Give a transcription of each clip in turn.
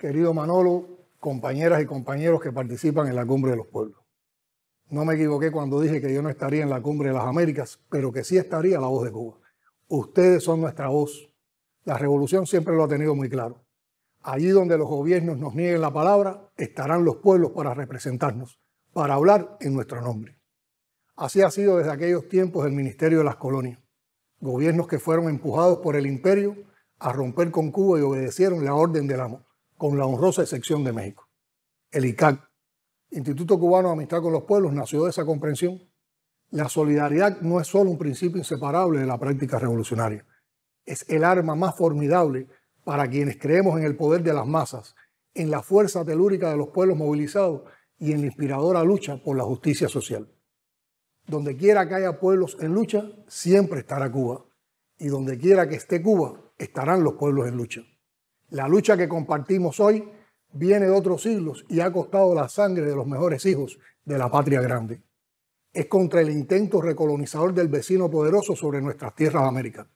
querido Manolo, compañeras y compañeros que participan en la Cumbre de los Pueblos. No me equivoqué cuando dije que yo no estaría en la Cumbre de las Américas, pero que sí estaría la voz de Cuba. Ustedes son nuestra voz. La revolución siempre lo ha tenido muy claro. Allí donde los gobiernos nos nieguen la palabra, estarán los pueblos para representarnos, para hablar en nuestro nombre. Así ha sido desde aquellos tiempos el Ministerio de las Colonias. Gobiernos que fueron empujados por el imperio a romper con Cuba y obedecieron la orden del amo con la honrosa excepción de México. El ICAC, Instituto Cubano de Amistad con los Pueblos, nació de esa comprensión. La solidaridad no es solo un principio inseparable de la práctica revolucionaria, es el arma más formidable para quienes creemos en el poder de las masas, en la fuerza telúrica de los pueblos movilizados y en la inspiradora lucha por la justicia social. Donde quiera que haya pueblos en lucha, siempre estará Cuba. Y donde quiera que esté Cuba, estarán los pueblos en lucha. La lucha que compartimos hoy viene de otros siglos y ha costado la sangre de los mejores hijos de la patria grande. Es contra el intento recolonizador del vecino poderoso sobre nuestras tierras de América.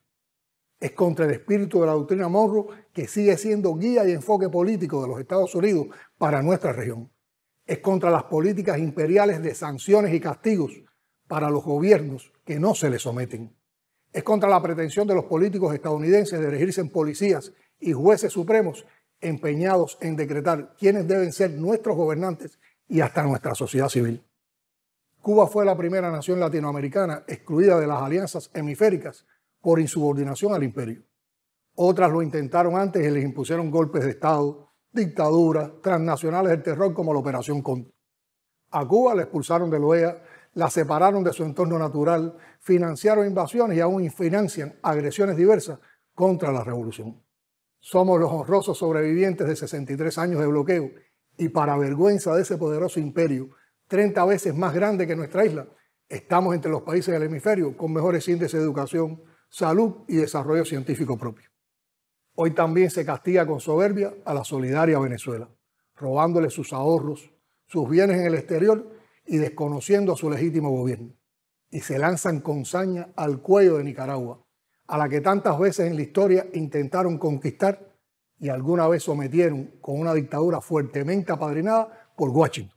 Es contra el espíritu de la doctrina Monroe que sigue siendo guía y enfoque político de los Estados Unidos para nuestra región. Es contra las políticas imperiales de sanciones y castigos para los gobiernos que no se les someten. Es contra la pretensión de los políticos estadounidenses de elegirse en policías y jueces supremos empeñados en decretar quiénes deben ser nuestros gobernantes y hasta nuestra sociedad civil. Cuba fue la primera nación latinoamericana excluida de las alianzas hemisféricas por insubordinación al imperio. Otras lo intentaron antes y les impusieron golpes de Estado, dictaduras, transnacionales del terror como la Operación Contra. A Cuba la expulsaron de la OEA, la separaron de su entorno natural, financiaron invasiones y aún financian agresiones diversas contra la revolución somos los honrosos sobrevivientes de 63 años de bloqueo y para vergüenza de ese poderoso imperio, 30 veces más grande que nuestra isla, estamos entre los países del hemisferio con mejores índices de educación, salud y desarrollo científico propio. Hoy también se castiga con soberbia a la solidaria Venezuela, robándole sus ahorros, sus bienes en el exterior y desconociendo a su legítimo gobierno. Y se lanzan con saña al cuello de Nicaragua, a la que tantas veces en la historia intentaron conquistar y alguna vez sometieron con una dictadura fuertemente apadrinada por Washington.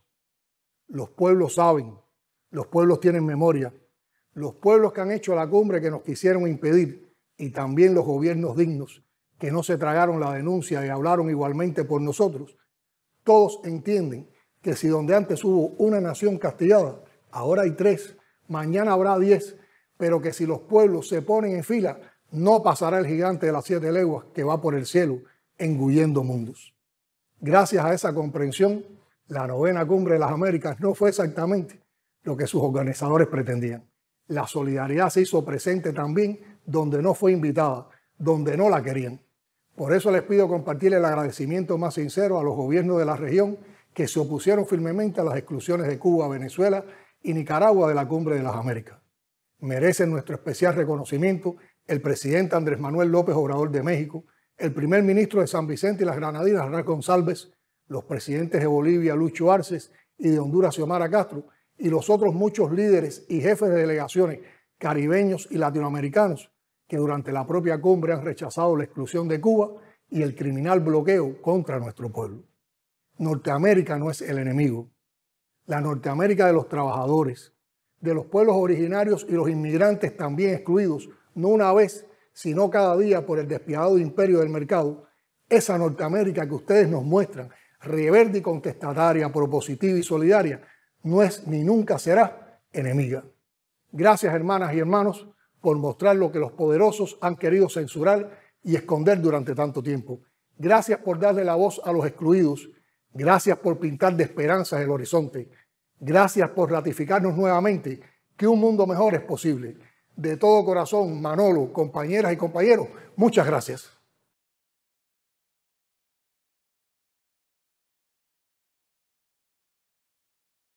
Los pueblos saben, los pueblos tienen memoria, los pueblos que han hecho la cumbre que nos quisieron impedir y también los gobiernos dignos que no se tragaron la denuncia y hablaron igualmente por nosotros, todos entienden que si donde antes hubo una nación castigada, ahora hay tres, mañana habrá diez pero que si los pueblos se ponen en fila, no pasará el gigante de las siete leguas que va por el cielo engullendo mundos. Gracias a esa comprensión, la novena cumbre de las Américas no fue exactamente lo que sus organizadores pretendían. La solidaridad se hizo presente también donde no fue invitada, donde no la querían. Por eso les pido compartir el agradecimiento más sincero a los gobiernos de la región que se opusieron firmemente a las exclusiones de Cuba, Venezuela y Nicaragua de la Cumbre de las Américas merece nuestro especial reconocimiento el presidente Andrés Manuel López Obrador de México, el primer ministro de San Vicente y las Granadinas, Hernán González, los presidentes de Bolivia, Lucho Arces, y de Honduras, Xiomara Castro, y los otros muchos líderes y jefes de delegaciones caribeños y latinoamericanos que durante la propia cumbre han rechazado la exclusión de Cuba y el criminal bloqueo contra nuestro pueblo. Norteamérica no es el enemigo. La Norteamérica de los trabajadores, de los pueblos originarios y los inmigrantes también excluidos, no una vez, sino cada día por el despiadado imperio del mercado, esa Norteamérica que ustedes nos muestran, reverde y contestataria, propositiva y solidaria, no es ni nunca será enemiga. Gracias hermanas y hermanos por mostrar lo que los poderosos han querido censurar y esconder durante tanto tiempo. Gracias por darle la voz a los excluidos. Gracias por pintar de esperanzas el horizonte. Gracias por ratificarnos nuevamente que un mundo mejor es posible. De todo corazón, Manolo, compañeras y compañeros, muchas gracias.